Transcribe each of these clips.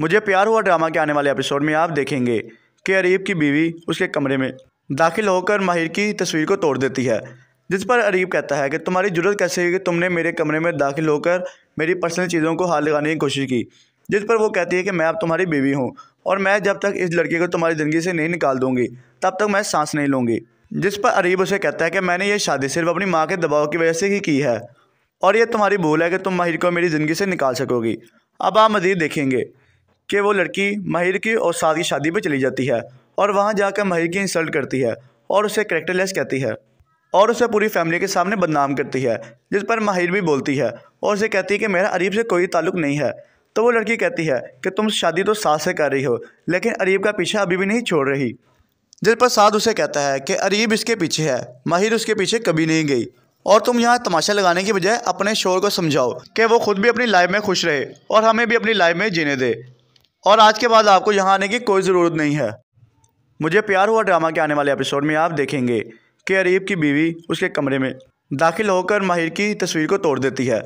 मुझे प्यार हुआ ड्रामा के आने वाले एपिसोड में आप देखेंगे कि अरीब की बीवी उसके कमरे में दाखिल होकर माहिर की तस्वीर को तोड़ देती है जिस पर अरीब कहता है कि तुम्हारी जरूरत कैसे है कि तुमने मेरे कमरे में दाखिल होकर मेरी पर्सनल चीज़ों को हाथ लगाने की कोशिश की जिस पर वो कहती है कि मैं अब तुम्हारी बीवी हूँ और मैं जब तक इस लड़के को तुम्हारी ज़िंदगी से नहीं निकाल दूँगी तब तक मैं सांस नहीं लूँगी जिस पर अरीब उसे कहता है कि मैंने ये शादी सिर्फ अपनी माँ के दबाव की वजह से ही की है और यह तुम्हारी भूल है कि तुम माहिर को मेरी ज़िंदगी से निकाल सकोगी अब आप मज़ीद देखेंगे कि वो लड़की माहिर की और साथ की शादी पर चली जाती है और वहाँ जाकर माहिर की इंसल्ट करती है और उसे करेक्टरलेस कहती है और उसे पूरी फैमिली के सामने बदनाम करती है जिस पर माहिर भी बोलती है और उसे कहती है कि मेरा अरीब से कोई ताल्लुक नहीं है तो वो लड़की कहती है कि तुम शादी तो सास से कर रही हो लेकिन अरीब का पीछा अभी भी नहीं छोड़ रही जिस पर साध उसे कहता है कि अरीब इसके पीछे है माहिर उसके पीछे कभी नहीं गई और तुम यहाँ तमाशा लगाने की बजाय अपने शोर को समझाओ कि वो खुद भी अपनी लाइफ में खुश रहे और हमें भी अपनी लाइफ में जीने दे और आज के बाद आपको यहाँ आने की कोई ज़रूरत नहीं है मुझे प्यार हुआ ड्रामा के आने वाले एपिसोड में आप देखेंगे कि अरीब की बीवी उसके कमरे में दाखिल होकर माहिर की तस्वीर को तोड़ देती है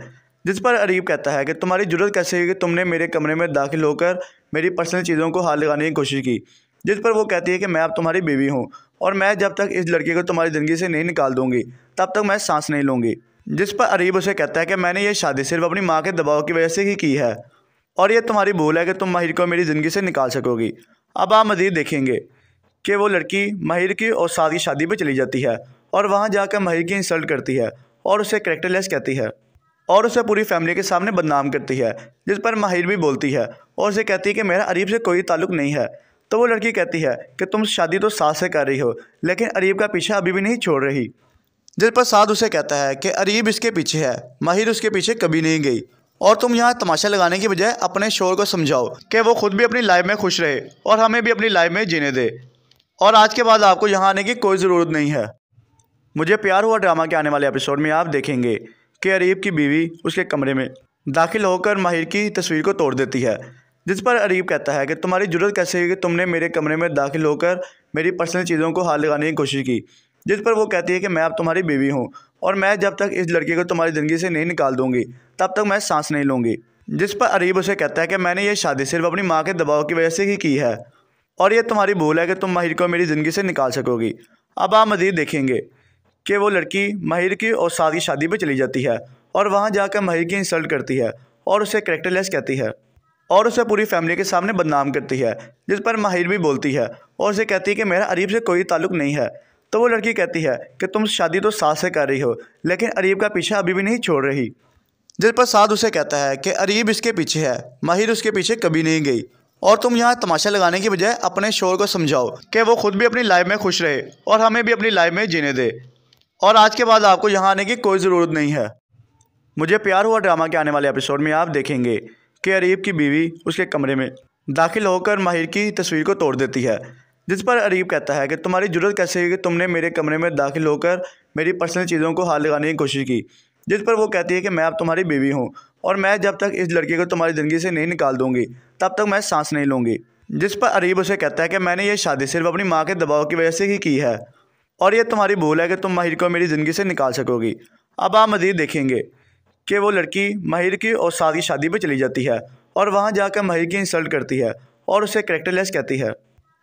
जिस पर अरीब कहता है कि तुम्हारी जरूरत कैसे है कि तुमने मेरे कमरे में दाखिल होकर मेरी पर्सनल चीज़ों को हाथ लगाने की कोशिश की जिस पर वो कहती है कि मैं अब तुम्हारी बीवी हूँ और मैं जब तक इस लड़की को तुम्हारी ज़िंदगी से नहीं निकाल दूंगी तब तक मैं सांस नहीं लूँगी जिस पर अरीब उसे कहता है कि मैंने ये शादी सिर्फ अपनी माँ के दबाव की वजह से ही की है और यह तुम्हारी भूल है कि तुम माहिर को मेरी ज़िंदगी से निकाल सकोगी अब आप मज़ीद देखेंगे कि वो लड़की माहिर की और साथ की शादी पर चली जाती है और वहाँ जाकर माहिर की इंसल्ट करती है और उसे करेक्टरलेस कहती है और उसे पूरी फैमिली के सामने बदनाम करती है जिस पर माहिर भी बोलती है और उसे कहती है कि मेरा अरीब से कोई ताल्लुक नहीं है तो वो लड़की कहती है कि तुम शादी तो साथ से कर रही हो लेकिन अरीब का पीछा अभी भी नहीं छोड़ रही जिस पर साध उसे कहता है कि अरीब इसके पीछे है माहिर उसके पीछे कभी नहीं गई और तुम यहाँ तमाशा लगाने की बजाय अपने शोर को समझाओ कि वो खुद भी अपनी लाइफ में खुश रहे और हमें भी अपनी लाइफ में जीने दे और आज के बाद आपको यहाँ आने की कोई ज़रूरत नहीं है मुझे प्यार हुआ ड्रामा के आने वाले एपिसोड में आप देखेंगे कि अरीब की बीवी उसके कमरे में दाखिल होकर माहिर की तस्वीर को तोड़ देती है जिस पर अरीब कहता है कि तुम्हारी जरूरत कैसे है कि तुमने मेरे कमरे में दाखिल होकर मेरी पर्सनल चीज़ों को हाथ लगाने की कोशिश की जिस पर वो कहती है कि मैं अब तुम्हारी बीवी हूँ और मैं जब तक इस लड़के को तुम्हारी ज़िंदगी से नहीं निकाल दूंगी तब तक मैं सांस नहीं लूँगी जिस पर अरीब उसे कहता है कि मैंने ये शादी सिर्फ अपनी माँ के दबाव की वजह से ही की है और यह तुम्हारी भूल है कि तुम माहिर को मेरी ज़िंदगी से निकाल सकोगी अब आप मज़ीद देखेंगे कि वो लड़की माहिर की और साथ की शादी पर चली जाती है और वहाँ जाकर माहिर की इंसल्ट करती है और उसे करेक्टरलेस कहती है और उसे पूरी फैमिली के सामने बदनाम करती है जिस पर माहिर भी बोलती है और उसे कहती है कि मेरा अरीब से कोई ताल्लुक नहीं है तो वो लड़की कहती है कि तुम शादी तो सास से कर रही हो लेकिन अरीब का पीछा अभी भी नहीं छोड़ रही जिस पर साध उसे कहता है कि अरीब इसके पीछे है माहिर उसके पीछे कभी नहीं गई और तुम यहाँ तमाशा लगाने की बजाय अपने शोर को समझाओ कि वो खुद भी अपनी लाइफ में खुश रहे और हमें भी अपनी लाइफ में जीने दे और आज के बाद आपको यहाँ आने की कोई ज़रूरत नहीं है मुझे प्यार हुआ ड्रामा के आने वाले एपिसोड में आप देखेंगे कि अरीब की बीवी उसके कमरे में दाखिल होकर माहिर की तस्वीर को तोड़ देती है जिस पर अरीब कहता है कि तुम्हारी जरूरत कैसे है कि तुमने मेरे कमरे में दाखिल होकर मेरी पर्सनल चीज़ों को हाथ लगाने की कोशिश की जिस पर वो कहती है कि मैं अब तुम्हारी बीवी हूँ और मैं जब तक इस लड़के को तुम्हारी ज़िंदगी से नहीं निकाल दूंगी तब तक मैं सांस नहीं लूँगी जिस पर अरीब उसे कहता है कि मैंने ये शादी सिर्फ अपनी माँ के दबाव की वजह से ही की है और यह तुम्हारी भूल है कि तुम माहिर को मेरी ज़िंदगी से निकाल सकोगी अब आप मज़ीद देखेंगे कि वो लड़की माहिर की और साथ की शादी पर चली जाती है और वहाँ जाकर माहिर की इंसल्ट करती है और उसे करेक्टरलेस कहती है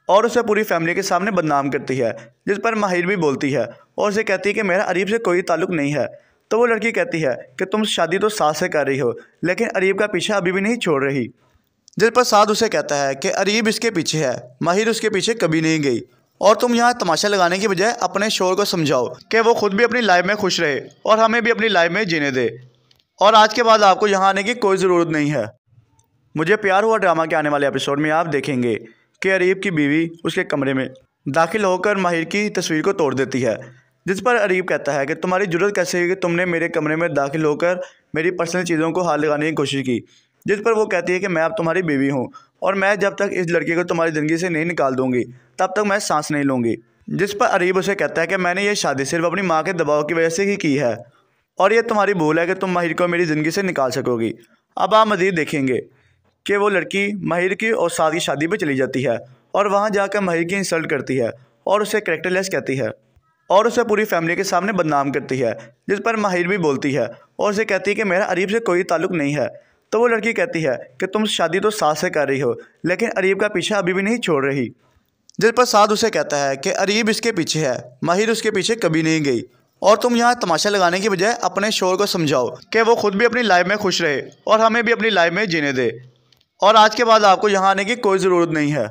और उसे पूरी फैमिली के सामने बदनाम करती है जिस पर माहिर भी बोलती है और उसे कहती है कि मेरा अरीब से कोई ताल्लुक नहीं है तो वो लड़की कहती है कि तुम शादी तो सास से कर रही हो लेकिन अरीब का पीछा अभी भी नहीं छोड़ रही जिस पर साध उसे कहता है कि अरीब इसके पीछे है माहिर उसके पीछे कभी नहीं गई और तुम यहाँ तमाशा लगाने की बजाय अपने शोर को समझाओ कि वो खुद भी अपनी लाइफ में खुश रहे और हमें भी अपनी लाइफ में जीने दे और आज के बाद आपको यहाँ आने की कोई ज़रूरत नहीं है मुझे प्यार हुआ ड्रामा के आने वाले एपिसोड में आप देखेंगे कि अरीब की बीवी उसके कमरे में दाखिल होकर माहिर की तस्वीर को तोड़ देती है जिस पर अरीब कहता है कि तुम्हारी जरूरत कैसे है कि तुमने मेरे कमरे में दाखिल होकर मेरी पर्सनल चीज़ों को हाथ लगाने की कोशिश की जिस पर वो कहती है कि मैं अब तुम्हारी बीवी हूँ और मैं जब तक इस लड़के को तुम्हारी ज़िंदगी से नहीं निकाल दूंगी तब तक मैं सांस नहीं लूँगी जिस पर अरीब उसे कहता है कि मैंने ये शादी सिर्फ अपनी माँ के दबाव की वजह से ही की है और यह तुम्हारी भूल है कि तुम माहिर को मेरी ज़िंदगी से निकाल सकोगी अब आप मज़ीद देखेंगे कि वो लड़की माहिर की और साद की शादी पर चली जाती है और वहाँ जाकर माहिर की इंसल्ट करती है और उसे करेक्टरलेस कहती है और उसे पूरी फैमिली के सामने बदनाम करती है जिस पर माहिर भी बोलती है और उसे कहती है कि मेरा अरीब से कोई ताल्लुक नहीं है तो वो लड़की कहती है कि तुम शादी तो साध से कर रही हो लेकिन अरीब का पीछा अभी भी नहीं छोड़ रही जिस पर साध उसे कहता है कि अरीब इसके पीछे है माहिर उसके पीछे कभी नहीं गई और तुम यहाँ तमाशा लगाने की बजाय अपने शोर को समझाओ कि वो खुद भी अपनी लाइफ में खुश रहे और हमें भी अपनी लाइफ में जीने दे और आज के बाद आपको यहाँ आने की कोई ज़रूरत नहीं है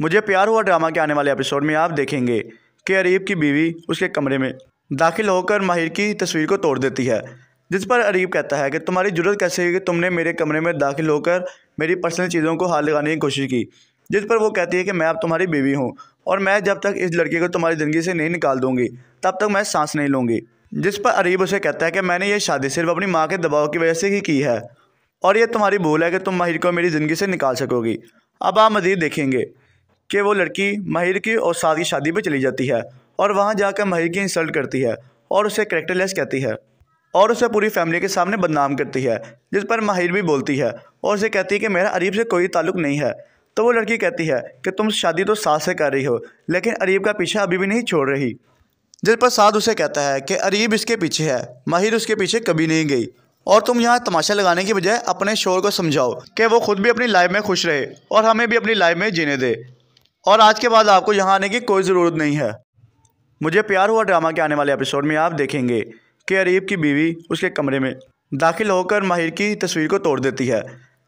मुझे प्यार हुआ ड्रामा के आने वाले एपिसोड में आप देखेंगे कि अरीब की बीवी उसके कमरे में दाखिल होकर माहिर की तस्वीर को तोड़ देती है जिस पर अरीब कहता है कि तुम्हारी जरूरत कैसे है कि तुमने मेरे कमरे में दाखिल होकर मेरी पर्सनल चीज़ों को हाथ लगाने की कोशिश की जिस पर वो कहती है कि मैं अब तुम्हारी बीवी हूँ और मैं जब तक इस लड़के को तुम्हारी ज़िंदगी से नहीं निकाल दूँगी तब तक मैं सांस नहीं लूँगी जिस पर अरीब उसे कहता है कि मैंने ये शादी सिर्फ अपनी माँ के दबाव की वजह से ही की है और ये तुम्हारी भूल है कि तुम माहिर को मेरी ज़िंदगी से निकाल सकोगी अब आप मज़ीद देखेंगे कि वो लड़की माहिर की और साद की शादी पर चली जाती है और वहाँ जाकर माहिर की इंसल्ट करती है और उसे करेक्टरलेस कहती है और उसे पूरी फैमिली के सामने बदनाम करती है जिस पर माहिर भी बोलती है और उसे कहती है कि मेरा अरीब से कोई ताल्लुक नहीं है तो वो लड़की कहती है कि तुम शादी तो साध से कर रही हो लेकिन अरीब का पीछा अभी भी नहीं छोड़ रही जिस पर साध उसे कहता है कि अरीब इसके पीछे है माहिर उसके पीछे कभी नहीं गई और तुम यहाँ तमाशा लगाने की बजाय अपने शोर को समझाओ कि वो खुद भी अपनी लाइफ में खुश रहे और हमें भी अपनी लाइफ में जीने दे और आज के बाद आपको यहाँ आने की कोई ज़रूरत नहीं है मुझे प्यार हुआ ड्रामा के आने वाले एपिसोड में आप देखेंगे कि अरीब की बीवी उसके कमरे में दाखिल होकर माहिर की तस्वीर को तोड़ देती है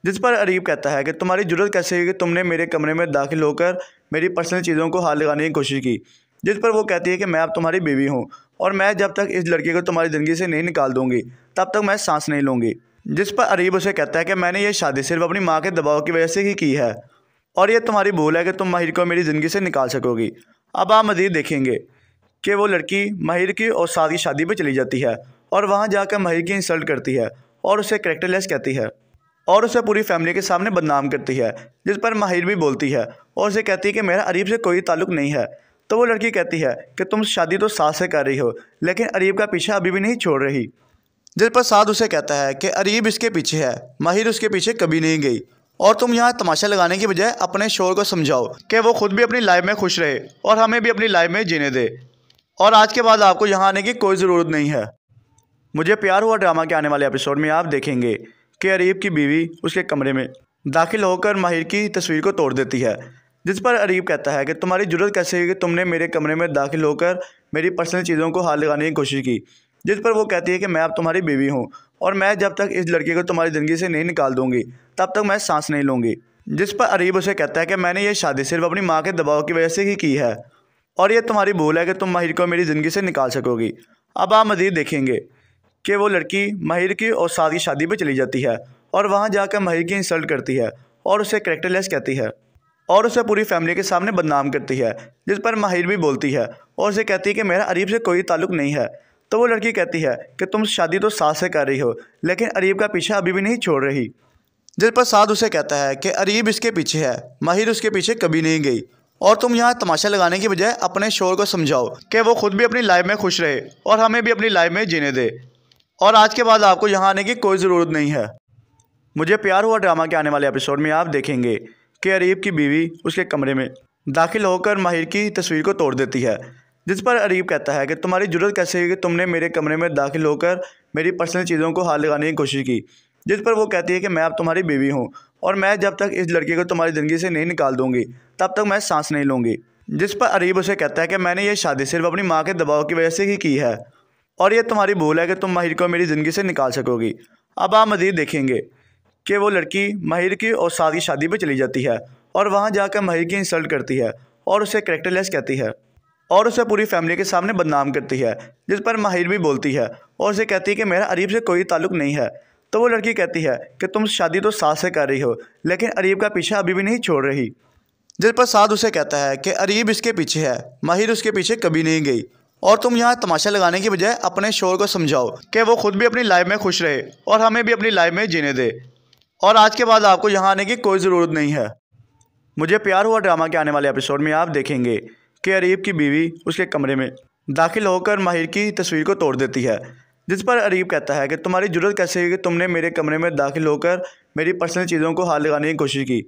जिस पर अरीब कहता है कि तुम्हारी जरूरत कैसे है कि तुमने मेरे कमरे में दाखिल होकर मेरी पर्सनल चीज़ों को हाथ लगाने की कोशिश की जिस पर वो कहती है कि मैं अब तुम्हारी बीवी हूँ और मैं जब तक इस लड़के को तुम्हारी ज़िंदगी से नहीं निकाल दूंगी तब तक मैं सांस नहीं लूँगी जिस पर अरीब उसे कहता है कि मैंने ये शादी सिर्फ अपनी माँ के दबाव की वजह से ही की है और ये तुम्हारी भूल है कि तुम माहिर को मेरी ज़िंदगी से निकाल सकोगी अब आप मज़ीद देखेंगे कि वो लड़की माहिर की और साद की शादी पर चली जाती है और वहाँ जाकर माहिर की इंसल्ट करती है और उसे करेक्टरलेस कहती है और उसे पूरी फैमिली के सामने बदनाम करती है जिस पर माहिर भी बोलती है और उसे कहती है कि मेरा अरीब से कोई ताल्लुक नहीं है तो वो लड़की कहती है कि तुम शादी तो सास से कर रही हो लेकिन अरीब का पीछा अभी भी नहीं छोड़ रही जिस पर साध उसे कहता है कि अरीब इसके पीछे है माहिर उसके पीछे कभी नहीं गई और तुम यहाँ तमाशा लगाने की बजाय अपने शोर को समझाओ कि वो खुद भी अपनी लाइफ में खुश रहे और हमें भी अपनी लाइफ में जीने दे और आज के बाद आपको यहाँ आने की कोई ज़रूरत नहीं है मुझे प्यार हुआ ड्रामा के आने वाले एपिसोड में आप देखेंगे कि अरीब की बीवी उसके कमरे में दाखिल होकर माहिर की तस्वीर को तोड़ देती है जिस पर अरीब कहता है कि तुम्हारी जरूरत कैसे है कि तुमने मेरे कमरे में दाखिल होकर मेरी पर्सनल चीज़ों को हाथ लगाने की कोशिश की जिस पर वो कहती है कि मैं अब तुम्हारी बीवी हूँ और मैं जब तक इस लड़की को तुम्हारी ज़िंदगी से नहीं निकाल दूंगी तब तक मैं सांस नहीं लूँगी जिस पर अरीब उसे कहता है कि मैंने ये शादी सिर्फ अपनी माँ के दबाव की वजह से ही की है और यह तुम्हारी भूल है कि तुम माहिर को मेरी ज़िंदगी से निकाल सकोगी अब आप मज़ीद देखेंगे कि वो लड़की माहिर की और साथ की शादी पर चली जाती है और वहाँ जाकर माहिर की इंसल्ट करती है और उसे करेक्टरलेस कहती है और उसे पूरी फैमिली के सामने बदनाम करती है जिस पर माहिर भी बोलती है और उसे कहती है कि मेरा अरीब से कोई ताल्लुक नहीं है तो वो लड़की कहती है कि तुम शादी तो सास से कर रही हो लेकिन अरीब का पीछा अभी भी नहीं छोड़ रही जिस पर साध उसे कहता है कि अरीब इसके पीछे है माहिर उसके पीछे कभी नहीं गई और तुम यहाँ तमाशा लगाने की बजाय अपने शोर को समझाओ कि वो खुद भी अपनी लाइफ में खुश रहे और हमें भी अपनी लाइफ में जीने दे और आज के बाद आपको यहाँ आने की कोई ज़रूरत नहीं है मुझे प्यार हुआ ड्रामा के आने वाले एपिसोड में आप देखेंगे कि अरीब की बीवी उसके कमरे में दाखिल होकर माहिर की तस्वीर को तोड़ देती है जिस पर अरीब कहता है कि तुम्हारी जरूरत कैसे है कि तुमने मेरे कमरे में दाखिल होकर मेरी पर्सनल चीज़ों को हाथ लगाने की कोशिश की जिस पर वो कहती है कि मैं अब तुम्हारी बीवी हूँ और मैं जब तक इस लड़के को तुम्हारी ज़िंदगी से नहीं निकाल दूँगी तब तक मैं सांस नहीं लूँगी जिस पर अरीब उसे कहता है कि मैंने ये शादी सिर्फ अपनी माँ के दबाव की वजह से ही की है और यह तुम्हारी भूल है कि तुम माहिर को मेरी ज़िंदगी से निकाल सकोगी अब आप मज़ीद देखेंगे कि वो लड़की माहिर की और साथ की शादी पर चली जाती है और वहाँ जाकर माहिर की इंसल्ट करती है और उसे करेक्टरलेस कहती है और उसे पूरी फैमिली के सामने बदनाम करती है जिस पर माहिर भी बोलती है और उसे कहती है कि मेरा अरीब से कोई ताल्लुक नहीं है तो वो लड़की कहती है कि तुम शादी तो सास से कर रही हो लेकिन अरीब का पीछा अभी भी नहीं छोड़ रही जिस पर साध उसे कहता है कि अरीब इसके पीछे है माहिर उसके पीछे कभी नहीं गई और तुम यहाँ तमाशा लगाने की बजाय अपने शोर को समझाओ कि वो खुद भी अपनी लाइफ में खुश रहे और हमें भी अपनी लाइफ में जीने दे और आज के बाद आपको यहाँ आने की कोई ज़रूरत नहीं है मुझे प्यार हुआ ड्रामा के आने वाले एपिसोड में आप देखेंगे कि अरीब की बीवी उसके कमरे में दाखिल होकर माहिर की तस्वीर को तोड़ देती है जिस पर अरीब कहता है कि तुम्हारी जरूरत कैसे है कि तुमने मेरे कमरे में दाखिल होकर मेरी पर्सनल चीज़ों को हाथ लगाने की कोशिश की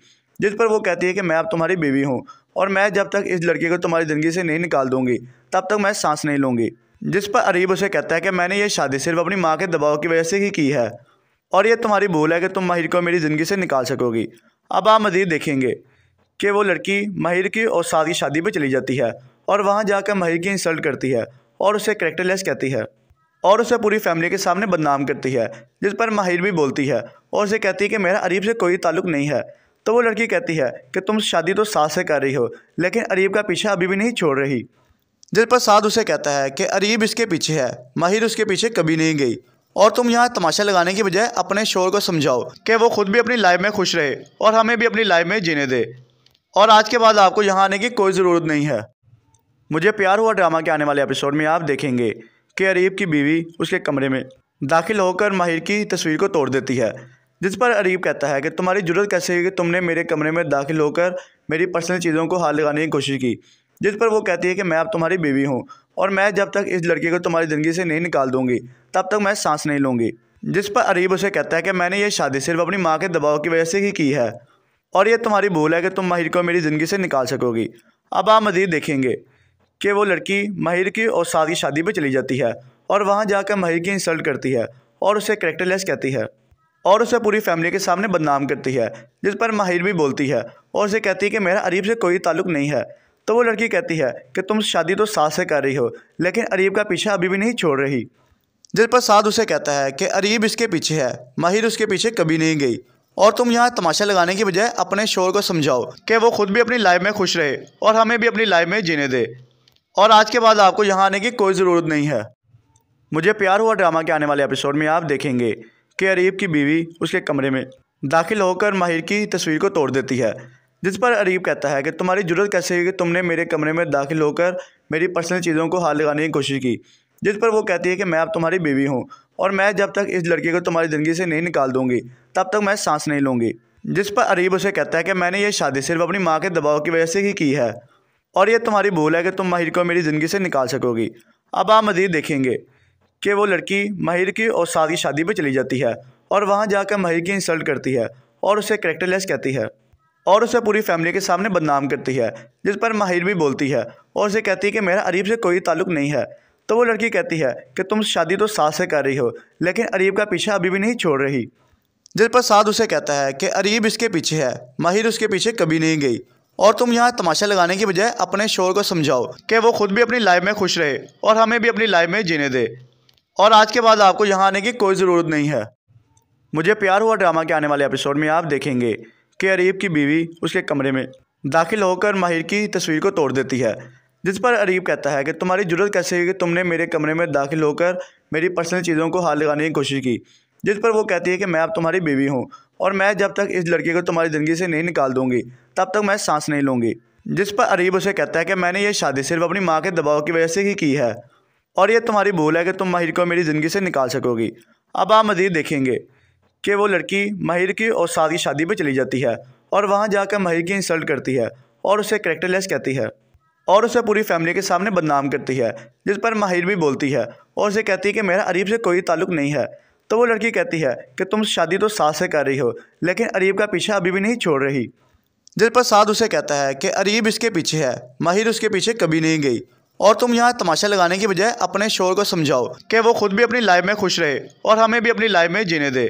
जिस पर वो कहती है कि मैं अब तुम्हारी बीवी हूँ और मैं जब तक इस लड़के को तुम्हारी ज़िंदगी से नहीं निकाल दूँगी तब तक मैं सांस नहीं लूँगी जिस पर अरीब उसे कहता है कि मैंने ये शादी सिर्फ अपनी माँ के दबाव की वजह से ही की है और ये तुम्हारी भूल है कि तुम माहिर को मेरी ज़िंदगी से निकाल सकोगी अब आप मज़ीद देखेंगे कि वो लड़की माहिर की और साथ की शादी पर चली जाती है और वहाँ जाकर माहिर की इंसल्ट करती है और उसे करेक्टरलेस कहती है और उसे पूरी फैमिली के सामने बदनाम करती है जिस पर माहिर भी बोलती है और उसे कहती है कि मेरा अरीब से कोई ताल्लुक नहीं है तो वो लड़की कहती है कि तुम शादी तो सास से कर रही हो लेकिन अरीब का पीछा अभी भी नहीं छोड़ रही जिस पर साध उसे कहता है कि अरीब इसके पीछे है माहिर उसके पीछे कभी नहीं गई और तुम यहाँ तमाशा लगाने की बजाय अपने शोर को समझाओ कि वो खुद भी अपनी लाइफ में खुश रहे और हमें भी अपनी लाइफ में जीने दे और आज के बाद आपको यहाँ आने की कोई ज़रूरत नहीं है मुझे प्यार हुआ ड्रामा के आने वाले एपिसोड में आप देखेंगे कि अरीब की बीवी उसके कमरे में दाखिल होकर माहिर की तस्वीर को तोड़ देती है जिस पर अरीब कहता है कि तुम्हारी जरूरत कैसे है कि तुमने मेरे कमरे में दाखिल होकर मेरी पर्सनल चीज़ों को हाथ लगाने की कोशिश की जिस पर वो कहती है कि मैं अब तुम्हारी बीवी हूँ और मैं जब तक इस लड़के को तुम्हारी ज़िंदगी से नहीं निकाल दूंगी तब तक मैं सांस नहीं लूँगी जिस पर अरीब उसे कहता है कि मैंने ये शादी सिर्फ अपनी माँ के दबाव की वजह से ही की है और यह तुम्हारी भूल है कि तुम माहिर को मेरी ज़िंदगी से निकाल सकोगी अब आप मज़ीद देखेंगे कि वो लड़की माहिर की और साथ की शादी पर चली जाती है और वहाँ जाकर माहिर की इंसल्ट करती है और उसे करेक्टरलेस कहती है और उसे पूरी फैमिली के सामने बदनाम करती है जिस पर माहिर भी बोलती है और उसे कहती है कि मेरा अरीब से कोई ताल्लुक नहीं है तो वो लड़की कहती है कि तुम शादी तो सास से कर रही हो लेकिन अरीब का पीछा अभी भी नहीं छोड़ रही जिस पर साध उसे कहता है कि अरीब इसके पीछे है माहिर उसके पीछे कभी नहीं गई और तुम यहाँ तमाशा लगाने की बजाय अपने शोर को समझाओ कि वो खुद भी अपनी लाइफ में खुश रहे और हमें भी अपनी लाइफ में जीने दे और आज के बाद आपको यहाँ आने की कोई ज़रूरत नहीं है मुझे प्यार हुआ ड्रामा के आने वाले एपिसोड में आप देखेंगे कि अरीब की बीवी उसके कमरे में दाखिल होकर माहिर की तस्वीर को तोड़ देती है जिस पर अरीब कहता है कि तुम्हारी जरूरत कैसे है कि तुमने मेरे कमरे में दाखिल होकर मेरी पर्सनल चीज़ों को हाथ लगाने की कोशिश की जिस पर वो कहती है कि मैं अब तुम्हारी बीवी हूँ और मैं जब तक इस लड़के को तुम्हारी ज़िंदगी से नहीं निकाल दूंगी तब तक मैं सांस नहीं लूँगी जिस पर अरीब उसे कहता है कि मैंने ये शादी सिर्फ अपनी माँ के दबाव की वजह से ही की है और यह तुम्हारी भूल है कि तुम माहिर को मेरी ज़िंदगी से निकाल सकोगी अब आप मज़ीद देखेंगे कि वो लड़की माहिर की और साथ की शादी पर चली जाती है और वहाँ जाकर माहिर की इंसल्ट करती है और उसे करेक्टरलेस कहती है और उसे पूरी फैमिली के सामने बदनाम करती है जिस पर माहिर भी बोलती है और उसे कहती है कि मेरा अरीब से कोई ताल्लुक नहीं है तो वो लड़की कहती है कि तुम शादी तो सास से कर रही हो लेकिन अरीब का पीछा अभी भी नहीं छोड़ रही जिस पर साध उसे कहता है कि अरीब इसके पीछे है माहिर उसके पीछे कभी नहीं गई और तुम यहाँ तमाशा लगाने की बजाय अपने शोर को समझाओ कि वो खुद भी अपनी लाइफ में खुश रहे और हमें भी अपनी लाइफ में जीने दे और आज के बाद आपको यहाँ आने की कोई ज़रूरत नहीं है मुझे प्यार हुआ ड्रामा के आने वाले एपिसोड में आप देखेंगे कि अरीब की बीवी उसके कमरे में दाखिल होकर माहिर की तस्वीर को तोड़ देती है जिस पर अरीब कहता है कि तुम्हारी जरूरत कैसे है कि तुमने मेरे कमरे में दाखिल होकर मेरी पर्सनल चीज़ों को हाथ लगाने की कोशिश की जिस पर वो कहती है कि मैं अब तुम्हारी बीवी हूँ और मैं जब तक इस लड़की को तुम्हारी ज़िंदगी से नहीं निकाल दूँगी तब तक मैं सांस नहीं लूँगी जिस पर अरीब उसे कहता है कि मैंने ये शादी सिर्फ अपनी माँ के दबाव की वजह से ही की है और यह तुम्हारी भूल है कि तुम माहिर को मेरी ज़िंदगी से निकाल सकोगी अब आप मज़ीद देखेंगे कि वो लड़की माहिर की और साद की शादी पर चली जाती है और वहाँ जाकर माहिर की इंसल्ट करती है और उसे करेक्टरलेस कहती है और उसे पूरी फैमिली के सामने बदनाम करती है जिस पर माहिर भी बोलती है और उसे कहती है कि मेरा अरीब से कोई ताल्लुक नहीं है तो वो लड़की कहती है कि तुम शादी तो सास से कर रही हो लेकिन अरीब का पीछा अभी भी नहीं छोड़ रही जिस पर साद उसे कहता है कि अरीब इसके पीछे है माहिर उसके पीछे कभी नहीं गई और तुम यहाँ तमाशा लगाने की बजाय अपने शोर को समझाओ कि वो खुद भी अपनी लाइफ में खुश रहे और हमें भी अपनी लाइफ में जीने दे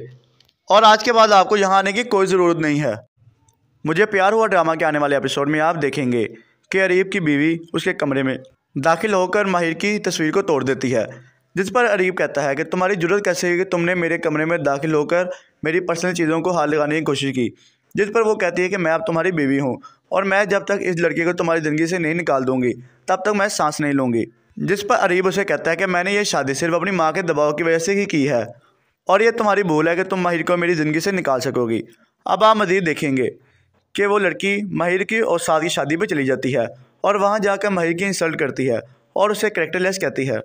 और आज के बाद आपको यहाँ आने की कोई ज़रूरत नहीं है मुझे प्यार हुआ ड्रामा के आने वाले एपिसोड में आप देखेंगे कि अरीब की बीवी उसके कमरे में दाखिल होकर माहिर की तस्वीर को तोड़ देती है जिस पर अरीब कहता है कि तुम्हारी जरूरत कैसे है कि तुमने मेरे कमरे में दाखिल होकर मेरी पर्सनल चीज़ों को हाथ लगाने की कोशिश की जिस पर वो कहती है कि मैं अब तुम्हारी बीवी हूँ और मैं जब तक इस लड़के को तुम्हारी ज़िंदगी से नहीं निकाल दूँगी तब तक मैं सांस नहीं लूँगी जिस पर अरीब उसे कहता है कि मैंने ये शादी सिर्फ अपनी माँ के दबाव की वजह से ही की है और ये तुम्हारी भूल है कि तुम माहिर को मेरी ज़िंदगी से निकाल सकोगी अब आप मज़ीद देखेंगे कि वो लड़की माहिर की और साद की शादी पर चली जाती है और वहाँ जाकर माहिर की इंसल्ट करती है और उसे करेक्टरलेस कहती है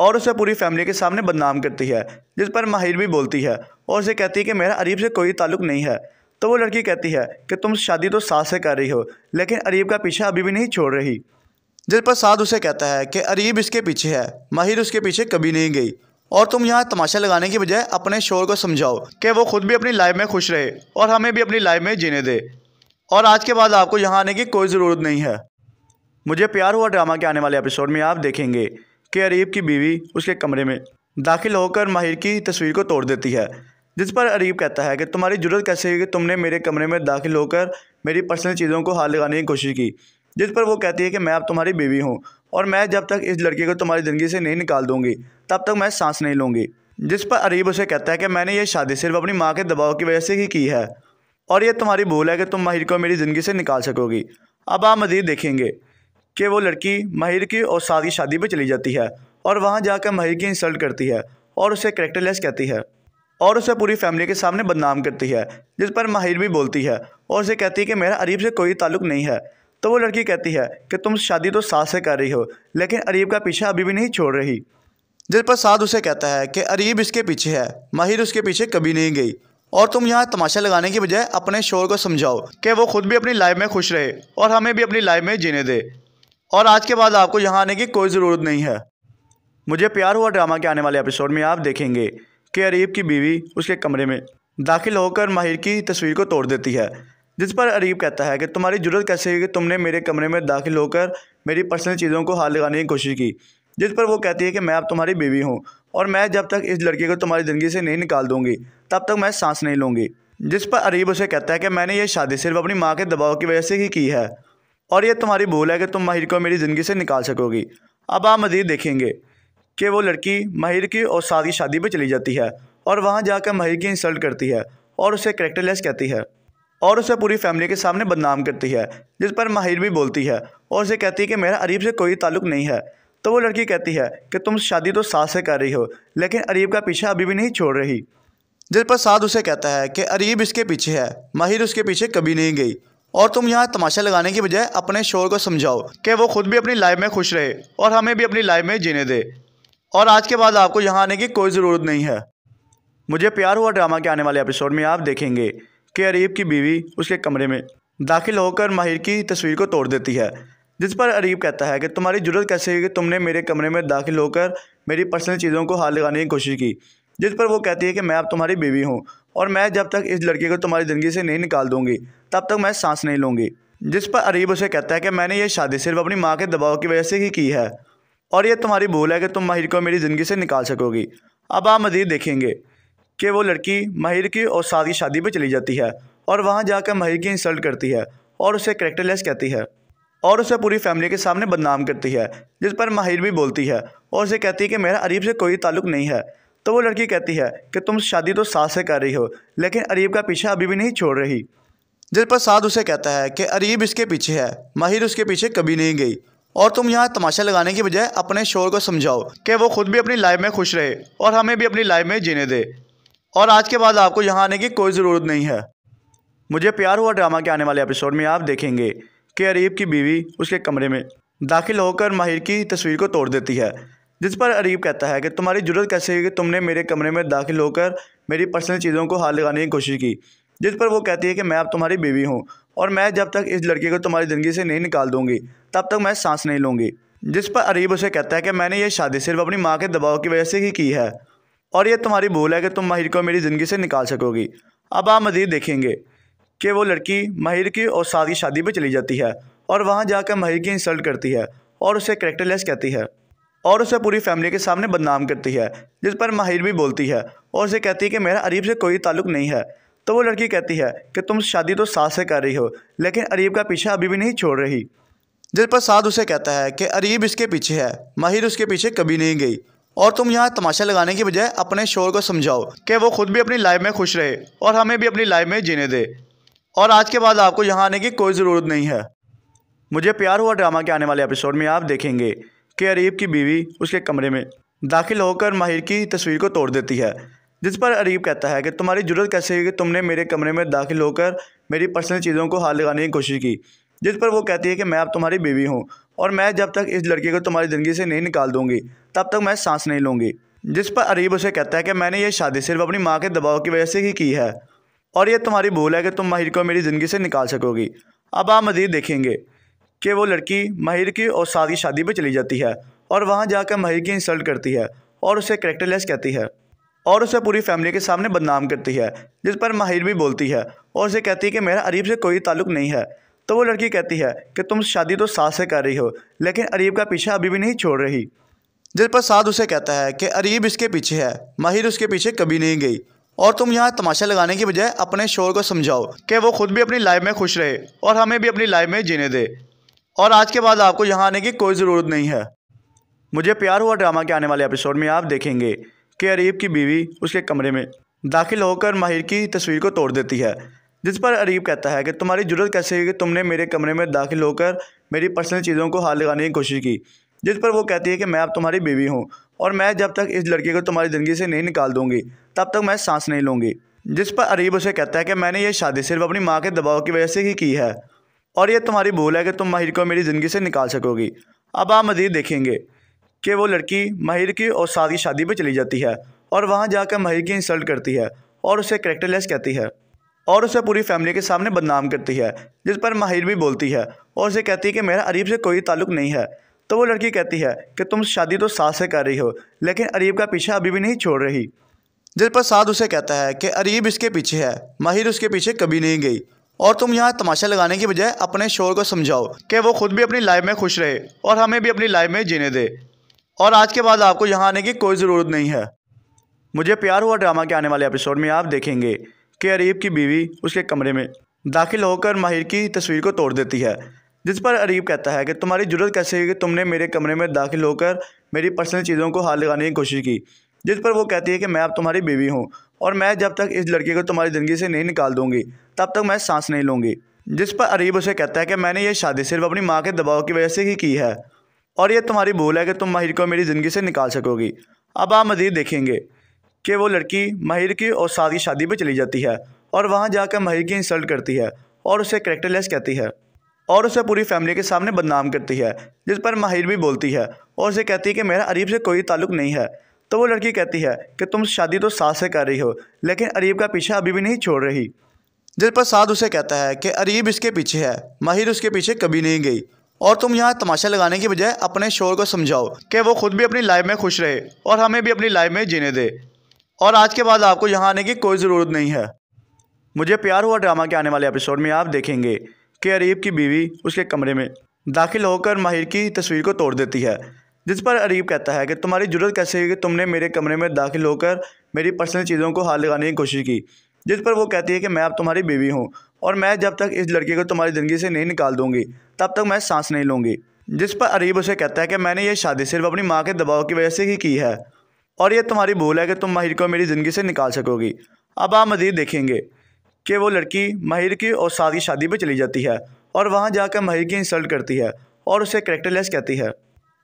और उसे पूरी फैमिली के सामने बदनाम करती है जिस पर माहिर भी बोलती है और उसे कहती है कि मेरा अरीब से कोई ताल्लुक नहीं है तो वो लड़की कहती है कि तुम शादी तो सास से कर रही हो लेकिन अरीब का पीछा अभी भी नहीं छोड़ रही जिस पर साद उसे कहता है कि अरीब इसके पीछे है माहिर उसके पीछे कभी नहीं गई और तुम यहाँ तमाशा लगाने की बजाय अपने शोर को समझाओ कि वो खुद भी अपनी लाइफ में खुश रहे और हमें भी अपनी लाइफ में जीने दे और आज के बाद आपको यहाँ आने की कोई ज़रूरत नहीं है मुझे प्यार हुआ ड्रामा के आने वाले एपिसोड में आप देखेंगे कि अरीब की बीवी उसके कमरे में दाखिल होकर माहिर की तस्वीर को तोड़ देती है जिस पर अरीब कहता है कि तुम्हारी जरूरत कैसे है कि तुमने मेरे कमरे में दाखिल होकर मेरी पर्सनल चीज़ों को हाथ लगाने की कोशिश की जिस पर वो कहती है कि मैं अब तुम्हारी बीवी हूँ और मैं जब तक इस लड़के को तुम्हारी ज़िंदगी से नहीं निकाल दूंगी तब तक मैं सांस नहीं लूँगी जिस पर अरीब उसे कहता है कि मैंने ये शादी सिर्फ अपनी माँ के दबाव की वजह से ही की है और यह तुम्हारी भूल है कि तुम माहिर को मेरी ज़िंदगी से निकाल सकोगी अब आप मज़ीद देखेंगे कि वो लड़की माहिर की और साथ की शादी पर चली जाती है और वहाँ जाकर माहिर की इंसल्ट करती है और उसे करेक्टरलेस कहती है और उसे पूरी फैमिली के सामने बदनाम करती है जिस पर माहिर भी बोलती है और उसे कहती है कि मेरा अरीब से कोई ताल्लुक नहीं है तो वो लड़की कहती है कि तुम शादी तो सास से कर रही हो लेकिन अरीब का पीछा अभी भी नहीं छोड़ रही जिस पर साध उसे कहता है कि अरीब इसके पीछे है माहिर उसके पीछे कभी नहीं गई और तुम यहाँ तमाशा लगाने की बजाय अपने शोर को समझाओ कि वो खुद भी अपनी लाइफ में खुश रहे और हमें भी अपनी लाइफ में जीने दे और आज के बाद आपको यहाँ आने की कोई ज़रूरत नहीं है मुझे प्यार हुआ ड्रामा के आने वाले एपिसोड में आप देखेंगे कि अरीब की बीवी उसके कमरे में दाखिल होकर माहिर की तस्वीर को तोड़ देती है जिस पर अरीब कहता है कि तुम्हारी जरूरत कैसे है कि तुमने मेरे कमरे में दाखिल होकर मेरी पर्सनल चीज़ों को हाथ लगाने की कोशिश की जिस पर वो कहती है कि मैं अब तुम्हारी बीवी हूँ और मैं जब तक इस लड़के को तुम्हारी ज़िंदगी से नहीं निकाल दूंगी तब तक मैं सांस नहीं लूँगी जिस पर अरीब उसे कहता है कि मैंने ये शादी सिर्फ अपनी माँ के दबाव की वजह से ही की है और यह तुम्हारी भूल है कि तुम माहिर को मेरी ज़िंदगी से निकाल सकोगी अब आप मज़ीद देखेंगे कि वो लड़की माहिर की और साथ की शादी पर चली जाती है और वहाँ जाकर माहिर की इंसल्ट करती है और उसे करेक्टरलेस कहती है और उसे पूरी फैमिली के सामने बदनाम करती है जिस पर माहिर भी बोलती है और उसे कहती है कि मेरा अरीब से कोई ताल्लुक नहीं है तो वो लड़की कहती है कि तुम शादी तो सास से कर रही हो लेकिन अरीब का पीछा अभी भी नहीं छोड़ रही जिस पर साध उसे कहता है कि अरीब इसके पीछे है माहिर उसके पीछे कभी नहीं गई और तुम यहाँ तमाशा लगाने की बजाय अपने शोर को समझाओ कि वो खुद भी अपनी लाइफ में खुश रहे और हमें भी अपनी लाइफ में जीने दे और आज के बाद आपको यहाँ आने की कोई ज़रूरत नहीं है मुझे प्यार हुआ ड्रामा के आने वाले एपिसोड में आप देखेंगे कि अरीब की बीवी उसके कमरे में दाखिल होकर माहिर की तस्वीर को तोड़ देती है जिस पर अरीब कहता है कि तुम्हारी जरूरत कैसे है कि तुमने मेरे कमरे में दाखिल होकर मेरी पर्सनल चीज़ों को हाल लगाने की कोशिश की जिस पर वो कहती है कि मैं अब तुम्हारी बीवी हूँ और मैं जब तक इस लड़के को तुम्हारी ज़िंदगी से नहीं निकाल दूंगी तब तक मैं सांस नहीं लूँगी जिस पर अरीब उसे कहता है कि मैंने ये शादी सिर्फ अपनी माँ के दबाव की वजह से ही की है और यह तुम्हारी भूल है कि तुम माहिर को मेरी ज़िंदगी से निकाल सकोगी अब आप मज़ीद देखेंगे कि वो लड़की माहिर की और साथ की शादी पर चली जाती है और वहाँ जाकर माहिर की इंसल्ट करती है और उसे करेक्टरलेस कहती है और उसे पूरी फैमिली के सामने बदनाम करती है जिस पर माहिर भी बोलती है और उसे कहती है कि मेरा अरीब से कोई ताल्लुक नहीं है तो वो लड़की कहती है कि तुम शादी तो सास से कर रही हो लेकिन अरीब का पीछा अभी भी नहीं छोड़ रही जिस पर साध उसे कहता है कि अरीब इसके पीछे है माहिर उसके पीछे कभी नहीं गई और तुम यहाँ तमाशा लगाने की बजाय अपने शोर को समझाओ कि वो खुद भी अपनी लाइफ में खुश रहे और हमें भी अपनी लाइफ में जीने दे और आज के बाद आपको यहाँ आने की कोई ज़रूरत नहीं है मुझे प्यार हुआ ड्रामा के आने वाले एपिसोड में आप देखेंगे कि अरीब की बीवी उसके कमरे में दाखिल होकर माहिर की तस्वीर को तोड़ देती है जिस पर अरीब कहता है कि तुम्हारी जरूरत कैसे है कि तुमने मेरे कमरे में दाखिल होकर मेरी पर्सनल चीज़ों को हाथ लगाने की कोशिश की जिस पर वो कहती है कि मैं अब तुम्हारी बीवी हूँ और मैं जब तक इस लड़के को तुम्हारी ज़िंदगी से नहीं निकाल दूँगी तब तक मैं सांस नहीं लूँगी जिस पर अरीब उसे कहता है कि मैंने ये शादी सिर्फ अपनी माँ के दबाव की वजह से ही की है और ये तुम्हारी भूल है कि तुम माहिर को मेरी ज़िंदगी से निकाल सकोगी अब आप मज़ीद देखेंगे कि वो लड़की माहिर की और साथ की शादी पर चली जाती है और वहाँ जाकर माहिर की इंसल्ट करती है और उसे करेक्टरलेस कहती है और उसे पूरी फैमिली के सामने बदनाम करती है जिस पर माहिर भी बोलती है और उसे कहती है कि मेरा अरीब से कोई ताल्लुक नहीं है तो वो लड़की कहती है कि तुम शादी तो साथ से कर रही हो लेकिन अरीब का पीछा अभी भी नहीं छोड़ रही जिस पर साध उसे कहता है कि अरीब इसके पीछे है माहिर उसके पीछे कभी नहीं गई और तुम यहाँ तमाशा लगाने की बजाय अपने शोर को समझाओ कि वो खुद भी अपनी लाइफ में खुश रहे और हमें भी अपनी लाइफ में जीने दे और आज के बाद आपको यहाँ आने की कोई ज़रूरत नहीं है मुझे प्यार हुआ ड्रामा के आने वाले एपिसोड में आप देखेंगे कि अरीब की बीवी उसके कमरे में दाखिल होकर माहिर की तस्वीर को तोड़ देती है जिस पर अरीब कहता है कि तुम्हारी जरूरत कैसे है कि तुमने मेरे कमरे में दाखिल होकर मेरी पर्सनल चीज़ों को हाथ लगाने की कोशिश की जिस पर वो कहती है कि मैं अब तुम्हारी बीवी हूँ और मैं जब तक इस लड़के को तुम्हारी ज़िंदगी से नहीं निकाल दूंगी तब तक मैं सांस नहीं लूँगी जिस पर अरीब उसे कहता है कि मैंने ये शादी सिर्फ अपनी माँ के दबाव की वजह से ही की है और यह तुम्हारी भूल है कि तुम माहिर को मेरी ज़िंदगी से निकाल सकोगी अब आप मज़ीद देखेंगे कि वो लड़की माहिर की और साथ की शादी पर चली जाती है और वहाँ जाकर माहिर की इंसल्ट करती है और उसे करेक्टरलेस कहती है और उसे पूरी फैमिली के सामने बदनाम करती है जिस पर माहिर भी बोलती है और उसे कहती है कि मेरा अरीब से कोई ताल्लुक नहीं है तो वो लड़की कहती है कि तुम शादी तो सास से कर रही हो लेकिन अरीब का पीछा अभी भी नहीं छोड़ रही जिस पर साध उसे कहता है कि अरीब इसके पीछे है माहिर उसके पीछे कभी नहीं गई और तुम यहाँ तमाशा लगाने की बजाय अपने शोर को समझाओ कि वो खुद भी अपनी लाइफ में खुश रहे और हमें भी अपनी लाइफ में जीने दे और आज के बाद आपको यहाँ आने की कोई ज़रूरत नहीं है मुझे प्यार हुआ ड्रामा के आने वाले एपिसोड में आप देखेंगे कि अरीब की बीवी उसके कमरे में दाखिल होकर माहिर की तस्वीर को तोड़ देती है जिस पर अरीब कहता है कि तुम्हारी जरूरत कैसे है कि तुमने मेरे कमरे में दाखिल होकर मेरी पर्सनल चीज़ों को हाथ लगाने की कोशिश की जिस पर वो कहती है कि मैं अब तुम्हारी बीवी हूँ और मैं जब तक इस लड़के को तुम्हारी ज़िंदगी से नहीं निकाल दूंगी तब तक मैं सांस नहीं लूँगी जिस पर अरीब उसे कहता है कि मैंने ये शादी सिर्फ अपनी माँ के दबाव की वजह से ही की है और यह तुम्हारी भूल है कि तुम माहिर को मेरी ज़िंदगी से निकाल सकोगी अब आप मज़ीद देखेंगे कि वो लड़की माहिर की और साथ की शादी पर चली जाती है और वहाँ जाकर माहिर की इंसल्ट करती है और उसे करेक्टरलेस कहती है और उसे पूरी फैमिली के सामने बदनाम करती है जिस पर माहिर भी बोलती है और उसे कहती है कि मेरा अरीब से कोई ताल्लुक नहीं है तो वो लड़की कहती है कि तुम शादी तो सास से कर रही हो लेकिन अरीब का पीछा अभी भी नहीं छोड़ रही जिस पर साध उसे कहता है कि अरीब इसके पीछे है माहिर उसके पीछे कभी नहीं गई और तुम यहाँ तमाशा लगाने की बजाय अपने शोर को समझाओ कि वो खुद भी अपनी लाइफ में खुश रहे और हमें भी अपनी लाइफ में जीने दे और आज के बाद आपको यहाँ आने की कोई ज़रूरत नहीं है मुझे प्यार हुआ ड्रामा के आने वाले एपिसोड में आप देखेंगे कि अरीब की बीवी उसके कमरे में दाखिल होकर माहिर की तस्वीर को तोड़ देती है जिस पर अरीब कहता है कि तुम्हारी जरूरत कैसे हुई कि तुमने मेरे कमरे में दाखिल होकर मेरी पर्सनल चीज़ों को हाथ लगाने की कोशिश की जिस पर वो कहती है कि मैं अब तुम्हारी बीवी हूँ और मैं जब तक इस लड़की को तुम्हारी ज़िंदगी से नहीं निकाल दूँगी तब तक मैं सांस नहीं लूँगी जिस पर अरीब उसे कहता है कि मैंने ये शादी सिर्फ अपनी माँ के दबाव की वजह से ही की है और यह तुम्हारी भूल है कि तुम माहिर को मेरी ज़िंदगी से निकाल सकोगी अब आप मज़ीद देखेंगे कि वो लड़की माहिर की और साद की शादी पर चली जाती है और वहाँ जाकर माहिर की इंसल्ट करती है और उसे करेक्टरलेस कहती है और उसे पूरी फैमिली के सामने बदनाम करती है जिस पर माहिर भी बोलती है और उसे कहती है कि मेरा अरीब से कोई ताल्लुक नहीं है तो वो लड़की कहती है कि तुम शादी तो सास से कर रही हो लेकिन अरीब का पीछा अभी भी नहीं छोड़ रही जिस पर साद उसे कहता है कि अरीब इसके पीछे है माहिर उसके पीछे कभी नहीं गई और तुम यहाँ तमाशा लगाने की बजाय अपने शोर को समझाओ कि वो खुद भी अपनी लाइफ में खुश रहे और हमें भी अपनी लाइफ में जीने दे और आज के बाद आपको यहाँ आने की कोई ज़रूरत नहीं है मुझे प्यार हुआ ड्रामा के आने वाले एपिसोड में आप देखेंगे कि अरीब की बीवी उसके कमरे में दाखिल होकर माहिर की तस्वीर को तोड़ देती है जिस पर अरीब कहता है कि तुम्हारी जरूरत कैसे है कि तुमने मेरे कमरे में दाखिल होकर मेरी पर्सनल चीज़ों को हाथ लगाने की कोशिश की जिस पर वो कहती है कि मैं अब तुम्हारी बीवी हूँ और मैं जब तक इस लड़की को तुम्हारी ज़िंदगी से नहीं निकाल दूँगी तब तक मैं सांस नहीं लूँगी जिस पर अरीब उसे कहता है कि मैंने ये शादी सिर्फ अपनी माँ के दबाव की वजह से ही की है और ये तुम्हारी भूल है कि तुम माहिर को मेरी ज़िंदगी से निकाल सकोगी अब आप मज़ीद देखेंगे कि वो लड़की माहिर की और साद की शादी पर चली जाती है और वहाँ जाकर माहिर की इंसल्ट करती है और उसे करेक्टरलेस कहती है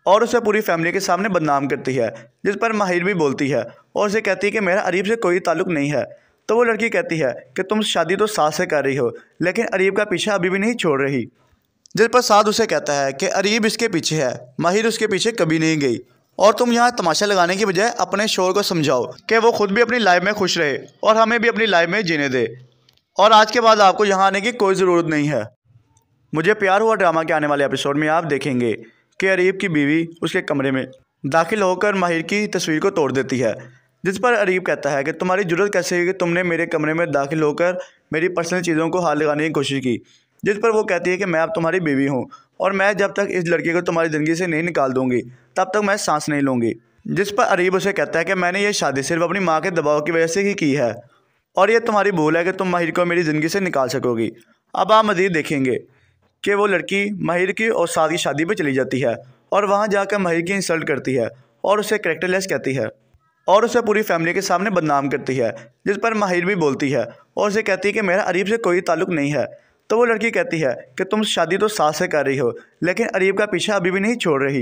और उसे पूरी फैमिली के सामने बदनाम करती है जिस पर माहिर भी बोलती है और उसे कहती है कि मेरा अरीब से कोई ताल्लुक नहीं है तो वो लड़की कहती है कि तुम शादी तो सास से कर रही हो लेकिन अरीब का पीछा अभी भी नहीं छोड़ रही जिस पर साध उसे कहता है कि अरीब इसके पीछे है माहिर उसके पीछे कभी नहीं गई और तुम यहाँ तमाशा लगाने की बजाय अपने शोर को समझाओ कि वो खुद भी अपनी लाइफ में खुश रहे और हमें भी अपनी लाइफ में जीने दे और आज के बाद आपको यहाँ आने की कोई ज़रूरत नहीं है मुझे प्यार हुआ ड्रामा के आने वाले एपिसोड में आप देखेंगे कि अरीब की बीवी उसके कमरे में दाखिल होकर माहिर की तस्वीर को तोड़ देती है जिस पर अरीब कहता है कि तुम्हारी जरूरत कैसे है कि तुमने मेरे कमरे में दाखिल होकर मेरी पर्सनल चीज़ों को हाथ लगाने की कोशिश की जिस पर वो कहती है कि मैं अब तुम्हारी बीवी हूँ और मैं जब तक इस लड़के को तुम्हारी ज़िंदगी से नहीं निकाल दूंगी तब तक मैं सांस नहीं लूँगी जिस पर अरीब उसे कहता है कि मैंने ये शादी सिर्फ अपनी माँ के दबाव की वजह से ही की है और यह तुम्हारी भूल है कि तुम माहिर को मेरी ज़िंदगी से निकाल सकोगी अब आप मज़ीद देखेंगे कि वो लड़की माहिर की और साथ की शादी पर चली जाती है और वहाँ जाकर माहिर की इंसल्ट करती है और उसे करेक्टरलेस कहती है और उसे पूरी फैमिली के सामने बदनाम करती है जिस पर माहिर भी बोलती है और उसे कहती है कि मेरा अरीब से कोई ताल्लुक नहीं है तो वो लड़की कहती है कि तुम शादी तो सास से कर रही हो लेकिन अरीब का पीछा अभी भी नहीं छोड़ रही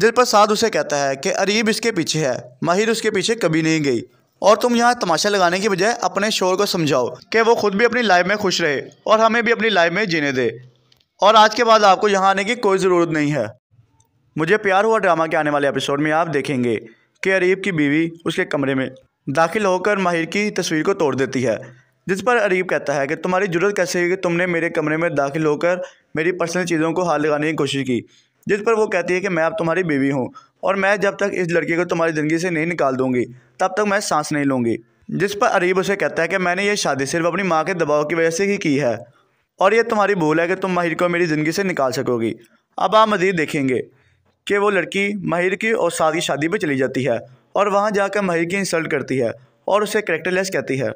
जिस पर साध उसे कहता है कि अरीब इसके पीछे है माहिर उसके पीछे कभी नहीं गई और तुम यहाँ तमाशा लगाने की बजाय अपने शोर को समझाओ कि वो खुद भी अपनी लाइफ में खुश रहे और हमें भी अपनी लाइफ में जीने दे और आज के बाद आपको यहाँ आने की कोई ज़रूरत नहीं है मुझे प्यार हुआ ड्रामा के आने वाले एपिसोड में आप देखेंगे कि अरीब की बीवी उसके कमरे में दाखिल होकर माहिर की तस्वीर को तोड़ देती है जिस पर अरीब कहता है कि तुम्हारी जरूरत कैसे है कि तुमने मेरे कमरे में दाखिल होकर मेरी पर्सनल चीज़ों को हाथ लगाने की कोशिश की जिस पर वो कहती है कि मैं अब तुम्हारी बीवी हूँ और मैं जब तक इस लड़के को तुम्हारी ज़िंदगी से नहीं निकाल दूंगी तब तक मैं सांस नहीं लूँगी जिस पर अरीब उसे कहता है कि मैंने ये शादी सिर्फ अपनी माँ के दबाव की वजह से ही की है और यह तुम्हारी भूल है कि तुम माहिर को मेरी ज़िंदगी से निकाल सकोगी अब आप मज़ीद देखेंगे कि वो लड़की माहिर की और साथ की शादी पर चली जाती है और वहाँ जाकर माहिर की इंसल्ट करती है और उसे करेक्टरलेस कहती है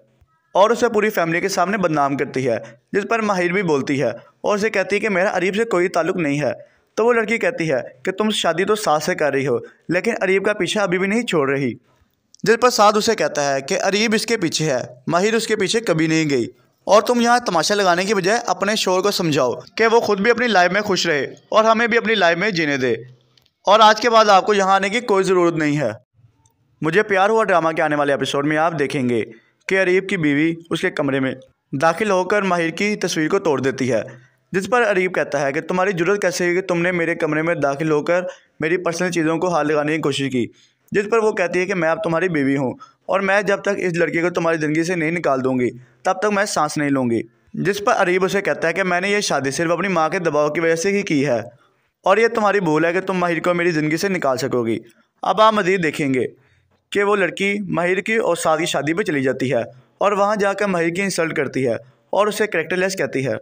और उसे पूरी फैमिली के सामने बदनाम करती है जिस पर माहिर भी बोलती है और उसे कहती है कि मेरा अरीब से कोई ताल्लुक नहीं है तो वो लड़की कहती है कि तुम शादी तो सास से कर रही हो लेकिन अरीब का पीछा अभी भी नहीं छोड़ रही जिस पर साध उसे कहता है कि अरीब इसके पीछे है माहिर उसके पीछे कभी नहीं गई और तुम यहाँ तमाशा लगाने की बजाय अपने शोर को समझाओ कि वो खुद भी अपनी लाइफ में खुश रहे और हमें भी अपनी लाइफ में जीने दे और आज के बाद आपको यहाँ आने की कोई ज़रूरत नहीं है मुझे प्यार हुआ ड्रामा के आने वाले एपिसोड में आप देखेंगे कि अरीब की बीवी उसके कमरे में दाखिल होकर माहिर की तस्वीर को तोड़ देती है जिस पर अरीब कहता है कि तुम्हारी जरूरत कैसे है कि तुमने मेरे कमरे में दाखिल होकर मेरी पर्सनल चीज़ों को हाथ लगाने की कोशिश की जिस पर वो कहती है कि मैं अब तुम्हारी बीवी हूँ और मैं जब तक इस लड़के को तुम्हारी ज़िंदगी से नहीं निकाल दूंगी तब तक मैं सांस नहीं लूँगी जिस पर अरीब उसे कहता है कि मैंने ये शादी सिर्फ अपनी माँ के दबाव की वजह से ही की है और यह तुम्हारी भूल है कि तुम माहिर को मेरी ज़िंदगी से निकाल सकोगी अब आप मज़ीद देखेंगे कि वो लड़की माहिर की और साथ की शादी पर चली जाती है और वहाँ जाकर माहिर की इंसल्ट करती है और उसे करेक्टरलेस कहती है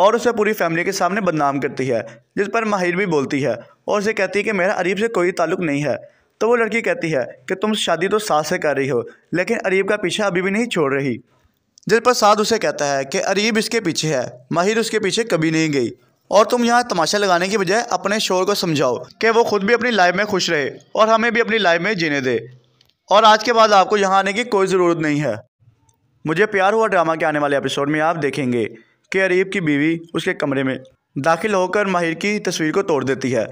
और उसे पूरी फैमिली के सामने बदनाम करती है जिस पर माहिर भी बोलती है और उसे कहती है कि मेरा अरीब से कोई ताल्लुक नहीं है तो वो लड़की कहती है कि तुम शादी तो साथ से कर रही हो लेकिन अरीब का पीछा अभी भी नहीं छोड़ रही जिस पर साध उसे कहता है कि अरीब इसके पीछे है माहिर उसके पीछे कभी नहीं गई और तुम यहाँ तमाशा लगाने की बजाय अपने शोर को समझाओ कि वो खुद भी अपनी लाइफ में खुश रहे और हमें भी अपनी लाइफ में जीने दे और आज के बाद आपको यहाँ आने की कोई ज़रूरत नहीं है मुझे प्यार हुआ ड्रामा के आने वाले एपिसोड में आप देखेंगे कि अरीब की बीवी उसके कमरे में दाखिल होकर माहिर की तस्वीर को तोड़ देती है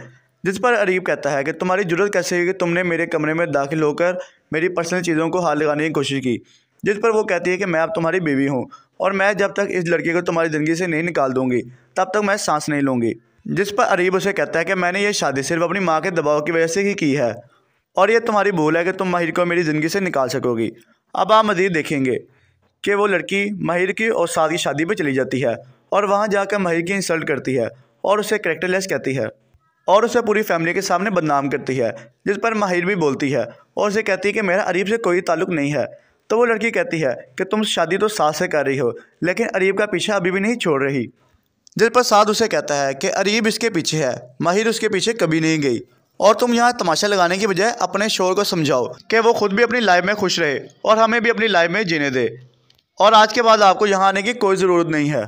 जिस पर अरीब कहता है कि तुम्हारी जरूरत कैसे है कि तुमने मेरे कमरे में दाखिल होकर मेरी पर्सनल चीज़ों को हाथ लगाने की कोशिश की जिस पर वो कहती है कि मैं अब तुम्हारी बीवी हूँ और मैं जब तक इस लड़के को तुम्हारी ज़िंदगी से नहीं निकाल दूंगी तब तक मैं सांस नहीं लूँगी जिस पर अरीब उसे कहता है कि मैंने ये शादी सिर्फ अपनी माँ के दबाव की वजह से ही की है और ये तुम्हारी भूल है कि तुम माहिर को मेरी ज़िंदगी से निकाल सकोगी अब आप मज़ीद देखेंगे कि वो लड़की माहिर की और साथ की शादी पर चली जाती है और वहाँ जाकर माहिर की इंसल्ट करती है और उसे करेक्टरलेस कहती है और उसे पूरी फैमिली के सामने बदनाम करती है जिस पर माहिर भी बोलती है और उसे कहती है कि मेरा अरीब से कोई ताल्लुक नहीं है तो वो लड़की कहती है कि तुम शादी तो साथ से कर रही हो लेकिन अरीब का पीछा अभी भी नहीं छोड़ रही जिस पर साध उसे कहता है कि अरीब इसके पीछे है माहिर उसके पीछे कभी नहीं गई और तुम यहाँ तमाशा लगाने की बजाय अपने शोर को समझाओ कि वो खुद भी अपनी लाइफ में खुश रहे और हमें भी अपनी लाइफ में जीने दे और आज के बाद आपको यहाँ आने की कोई ज़रूरत नहीं है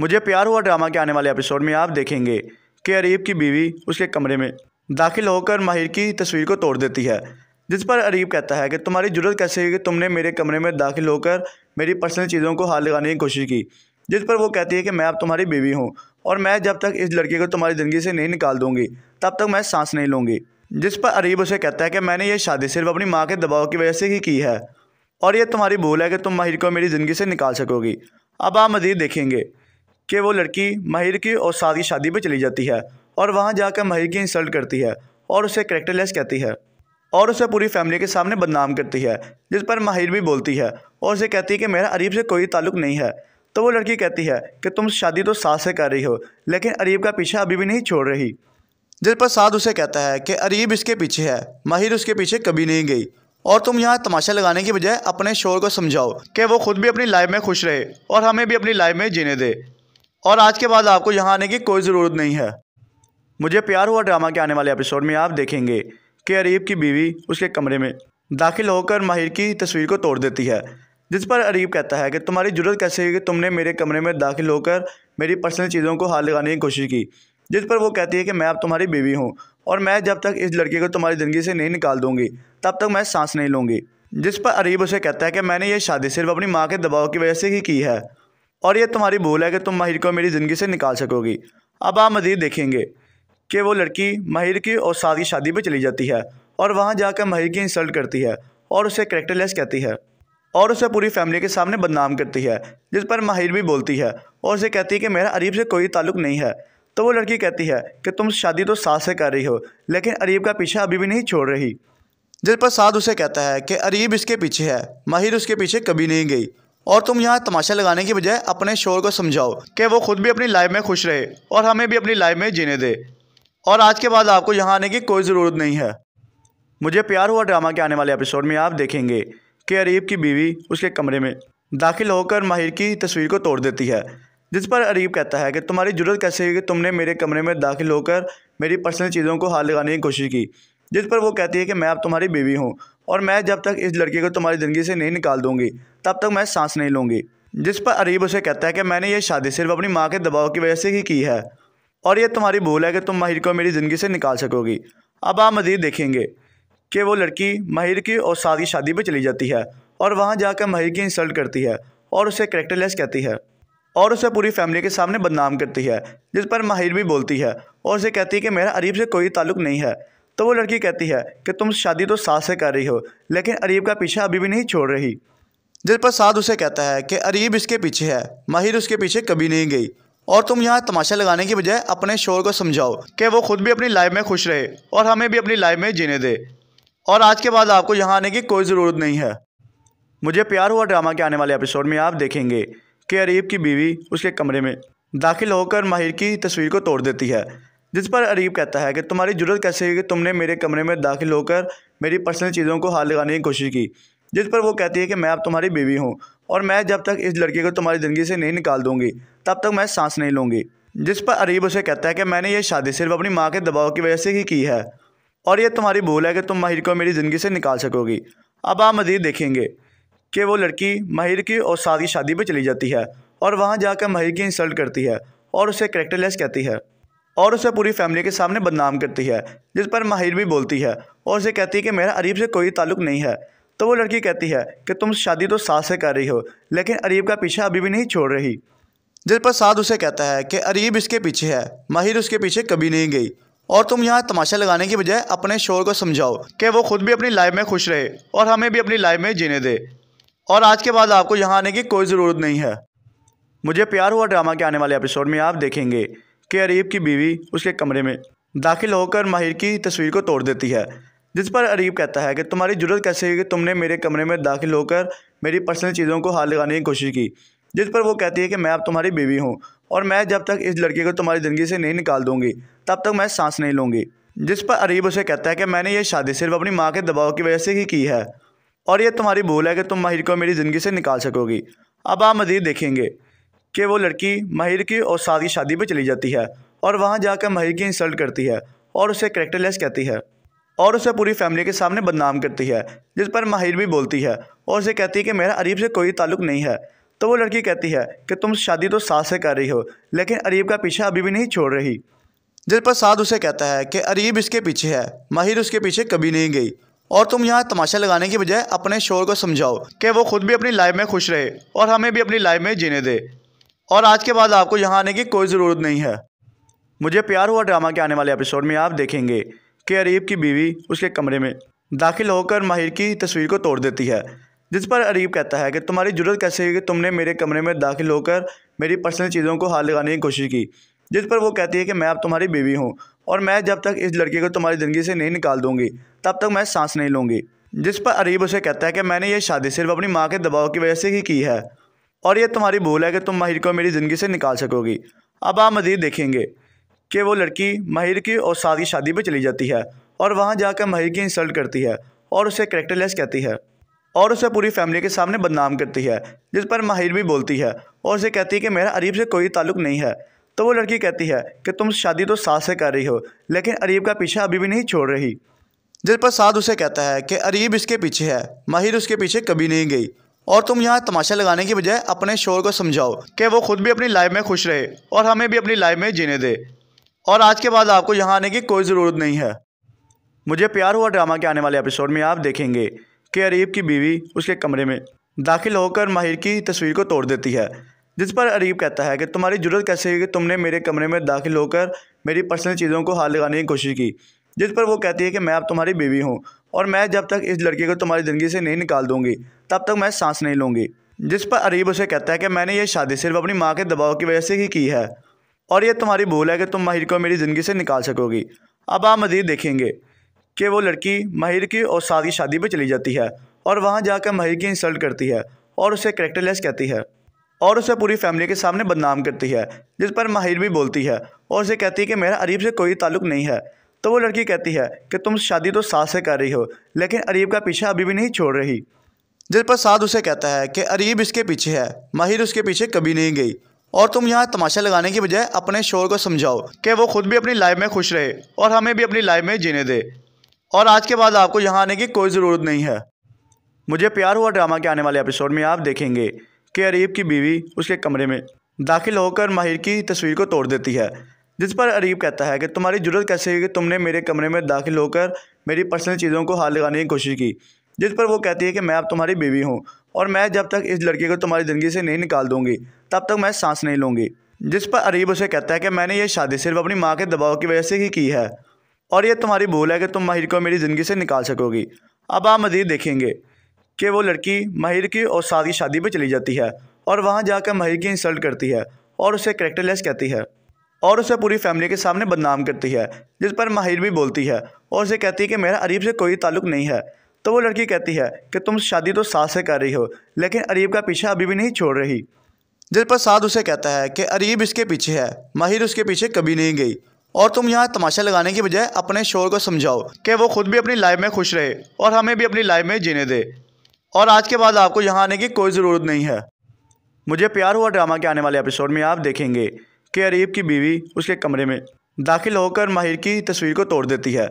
मुझे प्यार हुआ ड्रामा के आने वाले एपिसोड में आप देखेंगे कि अरीब की बीवी उसके कमरे में दाखिल होकर माहिर की तस्वीर को तोड़ देती है जिस पर अरीब कहता है कि तुम्हारी जरूरत कैसे है कि तुमने मेरे कमरे में दाखिल होकर मेरी पर्सनल चीज़ों को हाथ लगाने की कोशिश की जिस पर वो कहती है कि मैं अब तुम्हारी बीवी हूँ और मैं जब तक इस लड़के को तुम्हारी ज़िंदगी से नहीं निकाल दूंगी तब तक मैं सांस नहीं लूँगी जिस पर अरीब उसे कहता है कि मैंने ये शादी सिर्फ अपनी माँ के दबाव की वजह से ही की है और यह तुम्हारी भूल है कि तुम माहिर को मेरी ज़िंदगी से निकाल सकोगी अब आप मज़ीद देखेंगे कि वो लड़की माहिर की और साथ की शादी पर चली जाती है और वहाँ जाकर माहिर की इंसल्ट करती है और उसे करेक्टरलेस कहती है और उसे पूरी फैमिली के सामने बदनाम करती है जिस पर माहिर भी बोलती है और उसे कहती है कि मेरा अरीब से कोई ताल्लुक नहीं है तो वो लड़की कहती है कि तुम शादी तो सास से कर रही हो लेकिन अरीब का पीछा अभी भी नहीं छोड़ रही जिस पर साद उसे कहता है कि अरीब इसके पीछे है माहिर उसके पीछे कभी नहीं गई और तुम यहाँ तमाशा लगाने की बजाय अपने शोर को समझाओ कि वो खुद भी अपनी लाइफ में खुश रहे और हमें भी अपनी लाइफ में जीने दे और आज के बाद आपको यहाँ आने की कोई ज़रूरत नहीं है मुझे प्यार हुआ ड्रामा के आने वाले एपिसोड में आप देखेंगे कि अरीब की बीवी उसके कमरे में दाखिल होकर माहिर की तस्वीर को तोड़ देती है जिस पर अरीब कहता है कि तुम्हारी जरूरत कैसे है कि तुमने मेरे कमरे में दाखिल होकर मेरी पर्सनल चीज़ों को हाथ लगाने की कोशिश की जिस पर वो कहती है कि मैं अब तुम्हारी बीवी हूँ और मैं जब तक इस लड़के को तुम्हारी ज़िंदगी से नहीं निकाल दूँगी तब तक मैं सांस नहीं लूँगी जिस पर अरीब उसे कहता है कि मैंने ये शादी सिर्फ अपनी माँ के दबाव की वजह से ही की है और यह तुम्हारी भूल है कि तुम माहिर को मेरी ज़िंदगी से निकाल सकोगी अब आप मज़ीद देखेंगे कि वो लड़की माहिर की और साथ की शादी पर चली जाती है और वहाँ जाकर माहिर की इंसल्ट करती है और उसे करेक्टरलेस कहती है और उसे पूरी फैमिली के सामने बदनाम करती है जिस पर माहिर भी बोलती है और उसे कहती है कि मेरा अरीब से कोई ताल्लुक नहीं है तो वो लड़की कहती है कि तुम शादी तो सास से कर रही हो लेकिन अरीब का पीछा अभी भी नहीं छोड़ रही जिस पर साध उसे कहता है कि अरीब इसके पीछे है माहिर उसके पीछे कभी नहीं गई और तुम यहाँ तमाशा लगाने की बजाय अपने शोर को समझाओ कि वो खुद भी अपनी लाइफ में खुश रहे और हमें भी अपनी लाइफ में जीने दे और आज के बाद आपको यहाँ आने की कोई ज़रूरत नहीं है मुझे प्यार हुआ ड्रामा के आने वाले एपिसोड में आप देखेंगे कि अरीब की बीवी उसके कमरे में दाखिल होकर माहिर की तस्वीर को तोड़ देती है जिस पर अरीब कहता है कि तुम्हारी जरूरत कैसे है कि तुमने मेरे कमरे में दाखिल होकर मेरी पर्सनल चीज़ों को हाथ लगाने की कोशिश की जिस पर वो कहती है कि मैं अब तुम्हारी बीवी हूँ और मैं जब तक इस लड़की को तुम्हारी ज़िंदगी से नहीं निकाल दूँगी तब तक मैं सांस नहीं लूँगी जिस पर अरीब उसे कहता है कि मैंने ये शादी सिर्फ अपनी माँ के दबाव की वजह से ही की है और यह तुम्हारी भूल है कि तुम माहिर को मेरी ज़िंदगी से निकाल सकोगी अब आप मज़ीद देखेंगे कि वो लड़की माहिर की और साद की शादी पर चली जाती है और वहाँ जाकर माहिर की इंसल्ट करती है और उसे करेक्टरलेस कहती है और उसे पूरी फैमिली के सामने बदनाम करती है जिस पर माहिर भी बोलती है और उसे कहती है कि मेरा अरीब से कोई ताल्लुक नहीं है तो वो लड़की कहती है कि तुम शादी तो साथ से कर रही हो लेकिन अरीब का पीछा अभी भी नहीं छोड़ रही जिस पर साध उसे कहता है कि अरीब इसके पीछे है माहिर उसके पीछे कभी नहीं गई और तुम यहाँ तमाशा लगाने की बजाय अपने शोर को समझाओ कि वो खुद भी अपनी लाइफ में खुश रहे और हमें भी अपनी लाइफ में जीने दे और आज के बाद आपको यहाँ आने की कोई ज़रूरत नहीं है मुझे प्यार हुआ ड्रामा के आने वाले एपिसोड में आप देखेंगे कि अरीब की बीवी उसके कमरे में दाखिल होकर माहिर की तस्वीर को तोड़ देती है जिस पर अरीब कहता है कि तुम्हारी जरूरत कैसे है कि तुमने मेरे कमरे में दाखिल होकर मेरी पर्सनल चीज़ों को हाथ लगाने की कोशिश की जिस पर वो कहती है कि मैं अब तुम्हारी बीवी हूँ और मैं जब तक इस लड़की को तुम्हारी ज़िंदगी से नहीं निकाल दूँगी तब तक मैं सांस नहीं लूँगी जिस पर अरीब उसे कहता है कि मैंने ये शादी सिर्फ अपनी माँ के दबाव की वजह से ही की है और ये तुम्हारी भूल है कि तुम माहिर को मेरी ज़िंदगी से निकाल सकोगी अब आप मज़ीद देखेंगे कि वो लड़की माहिर की और साथ की शादी पर चली जाती है और वहाँ जाकर माहिर की इंसल्ट करती है और उसे करेक्टरलेस कहती है और उसे पूरी फैमिली के सामने बदनाम करती है जिस पर माहिर भी बोलती है और उसे कहती है कि मेरा अरीब से कोई ताल्लुक नहीं है तो वो लड़की कहती है कि तुम शादी तो सास से कर रही हो लेकिन अरीब का पीछा अभी भी नहीं छोड़ रही जिस पर साध उसे कहता है कि अरीब इसके पीछे है माहिर उसके पीछे कभी नहीं गई और तुम यहाँ तमाशा लगाने की बजाय अपने शोर को समझाओ कि वो खुद भी अपनी लाइफ में खुश रहे और हमें भी अपनी लाइफ में जीने दे और आज के बाद आपको यहाँ आने की कोई ज़रूरत नहीं है मुझे प्यार हुआ ड्रामा के आने वाले एपिसोड में आप देखेंगे कि अरीब की बीवी उसके कमरे में दाखिल होकर माहिर की तस्वीर को तोड़ देती है जिस पर अरीब कहता है कि तुम्हारी जरूरत कैसे है कि तुमने मेरे कमरे में दाखिल होकर मेरी पर्सनल चीज़ों को हाथ लगाने की कोशिश की जिस पर वो कहती है कि मैं अब तुम्हारी बीवी हूँ और मैं जब तक इस लड़के को तुम्हारी ज़िंदगी से नहीं निकाल दूंगी तब तक मैं सांस नहीं लूँगी जिस पर अरीब उसे कहता है कि मैंने ये शादी सिर्फ अपनी माँ के दबाव की वजह से ही की है और यह तुम्हारी भूल है कि तुम माहिर को मेरी ज़िंदगी से निकाल सकोगी अब आप मज़ीद देखेंगे कि वो लड़की माहिर की और साथ की शादी पर चली जाती है और वहाँ जाकर माहिर की इंसल्ट करती है और उसे करेक्टरलेस कहती है और उसे पूरी फैमिली के सामने बदनाम करती है जिस पर माहिर भी बोलती है और उसे कहती है कि मेरा अरीब से कोई ताल्लुक नहीं है तो वो लड़की कहती है कि तुम शादी तो सास से कर रही हो लेकिन अरीब का पीछा अभी भी नहीं छोड़ रही जिस पर साध उसे कहता है कि अरीब इसके पीछे है माहिर उसके पीछे कभी नहीं गई और तुम यहाँ तमाशा लगाने की बजाय अपने शोर को समझाओ कि वो खुद भी अपनी लाइफ में खुश रहे और हमें भी अपनी लाइफ में जीने दे और आज के बाद आपको यहाँ आने की कोई ज़रूरत नहीं है मुझे प्यार हुआ ड्रामा के आने वाले एपिसोड में आप देखेंगे कि अरीब की बीवी उसके कमरे में दाखिल होकर माहिर की तस्वीर को तोड़ देती है जिस पर अरीब कहता है कि तुम्हारी जरूरत कैसे है कि तुमने मेरे कमरे में दाखिल होकर मेरी पर्सनल चीज़ों को हाथ लगाने की कोशिश की जिस पर वो कहती है कि मैं अब तुम्हारी बीवी हूँ और मैं जब तक इस लड़की को तुम्हारी ज़िंदगी से नहीं निकाल दूंगी तब तक मैं सांस नहीं लूँगी जिस पर अरीब उसे कहता है कि मैंने ये शादी सिर्फ अपनी माँ के दबाव की वजह से ही की है और यह तुम्हारी भूल है कि तुम माहिर को मेरी ज़िंदगी से निकाल सकोगी अब आप मज़ीद देखेंगे कि वो लड़की माहिर की और साथ की शादी पर चली जाती है और वहाँ जाकर माहिर की इंसल्ट करती है और उसे करेक्टरलेस कहती है और उसे पूरी फैमिली के सामने बदनाम करती है जिस पर माहिर भी बोलती है और उसे कहती है कि मेरा अरीब से कोई ताल्लुक नहीं है तो वो लड़की कहती है कि तुम शादी तो सास से कर रही हो लेकिन अरीब का पीछा अभी भी नहीं छोड़ रही जिस पर साध उसे कहता है कि अरीब इसके पीछे है माहिर उसके पीछे कभी नहीं गई और तुम यहाँ तमाशा लगाने की बजाय अपने शोर को समझाओ कि वो खुद भी अपनी लाइफ में खुश रहे और हमें भी अपनी लाइफ में जीने दे और आज के बाद आपको यहाँ आने की कोई ज़रूरत नहीं है मुझे प्यार हुआ ड्रामा के आने वाले एपिसोड में आप देखेंगे कि अरीब की बीवी उसके कमरे में दाखिल होकर माहिर की तस्वीर को तोड़ देती है जिस पर अरीब कहता है कि तुम्हारी जरूरत कैसे है कि तुमने मेरे कमरे में दाखिल होकर मेरी पर्सनल चीज़ों को हाथ लगाने की कोशिश की जिस पर वो कहती है कि मैं अब तुम्हारी बीवी हूँ और मैं जब तक इस लड़के को तुम्हारी ज़िंदगी से नहीं निकाल दूँगी तब तक मैं सांस नहीं लूँगी जिस पर अरीब उसे कहता है कि मैंने ये शादी सिर्फ अपनी माँ के दबाव की वजह से ही की है और यह तुम्हारी भूल है कि तुम माहिर को मेरी ज़िंदगी से निकाल सकोगी अब आप मज़ीद देखेंगे कि वो लड़की माहिर की और साथ की शादी पर चली जाती है और वहाँ जाकर माहिर की इंसल्ट करती है और उसे करेक्टरलेस कहती है और उसे पूरी फैमिली के सामने बदनाम करती है जिस पर माहिर भी बोलती है और उसे कहती है कि मेरा अरीब से कोई ताल्लुक नहीं है तो वो लड़की कहती है कि तुम शादी तो सास से कर रही हो लेकिन अरीब का पीछा अभी भी नहीं छोड़ रही जिस पर साध उसे कहता है कि अरीब इसके पीछे है माहिर उसके पीछे कभी नहीं गई और तुम यहाँ तमाशा लगाने की बजाय अपने शोर को समझाओ कि वो खुद भी अपनी लाइफ में खुश रहे और हमें भी अपनी लाइफ में जीने दे और आज के बाद आपको यहाँ आने की कोई ज़रूरत नहीं है मुझे प्यार हुआ ड्रामा के आने वाले एपिसोड में आप देखेंगे कि अरीब की बीवी उसके कमरे में दाखिल होकर माहिर की तस्वीर को तोड़ देती है जिस पर अरीब कहता है कि तुम्हारी जरूरत कैसे है कि तुमने मेरे कमरे में दाखिल होकर मेरी पर्सनल चीज़ों को हाथ लगाने की कोशिश की जिस पर वो कहती है कि मैं अब तुम्हारी बीवी हूँ और मैं जब तक इस लड़के को तुम्हारी ज़िंदगी से नहीं निकाल दूँगी तब तक मैं सांस नहीं लूँगी जिस पर अरीब उसे कहता है कि मैंने ये शादी सिर्फ अपनी माँ के दबाव की वजह से ही की है और ये तुम्हारी भूल है कि तुम माहिर को मेरी ज़िंदगी से निकाल सकोगी अब आप मज़ीद देखेंगे कि वो लड़की माहिर की और साथ की शादी पर चली जाती है और वहाँ जाकर माहिर की इंसल्ट करती है और उसे करेक्टरलेस कहती है और उसे पूरी फैमिली के सामने बदनाम करती है जिस पर माहिर भी बोलती है और उसे कहती है कि मेरा अरीब से कोई ताल्लुक नहीं है तो वो लड़की कहती है कि तुम शादी तो साथ से कर रही हो लेकिन अरीब का पीछा अभी भी नहीं छोड़ रही जिस पर साथ उसे कहता है कि अरीब इसके पीछे है माहिर उसके पीछे कभी नहीं गई और तुम यहाँ तमाशा लगाने की बजाय अपने शोर को समझाओ कि वो खुद भी अपनी लाइफ में खुश रहे और हमें भी अपनी लाइफ में जीने दे और आज के बाद आपको यहाँ आने की कोई ज़रूरत नहीं है मुझे प्यार हुआ ड्रामा के आने वाले एपिसोड में आप देखेंगे कि अरीब की बीवी उसके कमरे में दाखिल होकर माहिर की तस्वीर को तोड़ देती है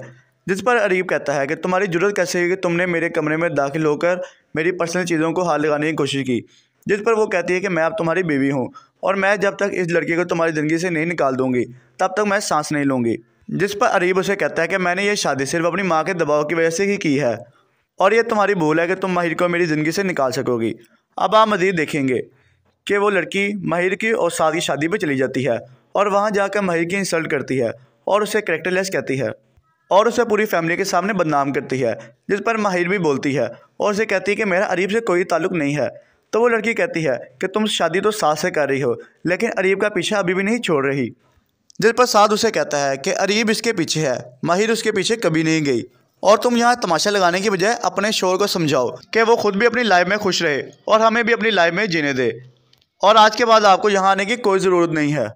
जिस पर अरीब कहता है कि तुम्हारी जरूरत कैसे है कि तुमने मेरे कमरे में दाखिल होकर मेरी पर्सनल चीज़ों को हाथ लगाने की कोशिश की जिस पर वो कहती है कि मैं अब तुम्हारी बीवी हूँ और मैं जब तक इस लड़के को तुम्हारी ज़िंदगी से नहीं निकाल दूँगी तब तक मैं सांस नहीं लूँगी जिस पर अरीब उसे कहता है कि मैंने ये शादी सिर्फ अपनी माँ के दबाव की वजह से ही की है और यह तुम्हारी भूल है कि तुम माहिर को मेरी ज़िंदगी से निकाल सकोगी अब आप मज़ीद देखेंगे कि वो लड़की माहिर की और साथ की शादी पर चली जाती है और वहाँ जाकर माहिर की इंसल्ट करती है और उसे करेक्टरलेस कहती है और उसे पूरी फैमिली के सामने बदनाम करती है जिस पर माहिर भी बोलती है और उसे कहती है कि मेरा अरीब से कोई ताल्लुक नहीं है तो वो लड़की कहती है कि तुम शादी तो सास से कर रही हो लेकिन अरीब का पीछा अभी भी नहीं छोड़ रही जिस पर साध उसे कहता है कि अरीब इसके पीछे है माहिर उसके पीछे कभी नहीं गई और तुम यहाँ तमाशा लगाने की बजाय अपने शोर को समझाओ कि वो खुद भी अपनी लाइफ में खुश रहे और हमें भी अपनी लाइफ में जीने दे और आज के बाद आपको यहाँ आने की कोई ज़रूरत नहीं है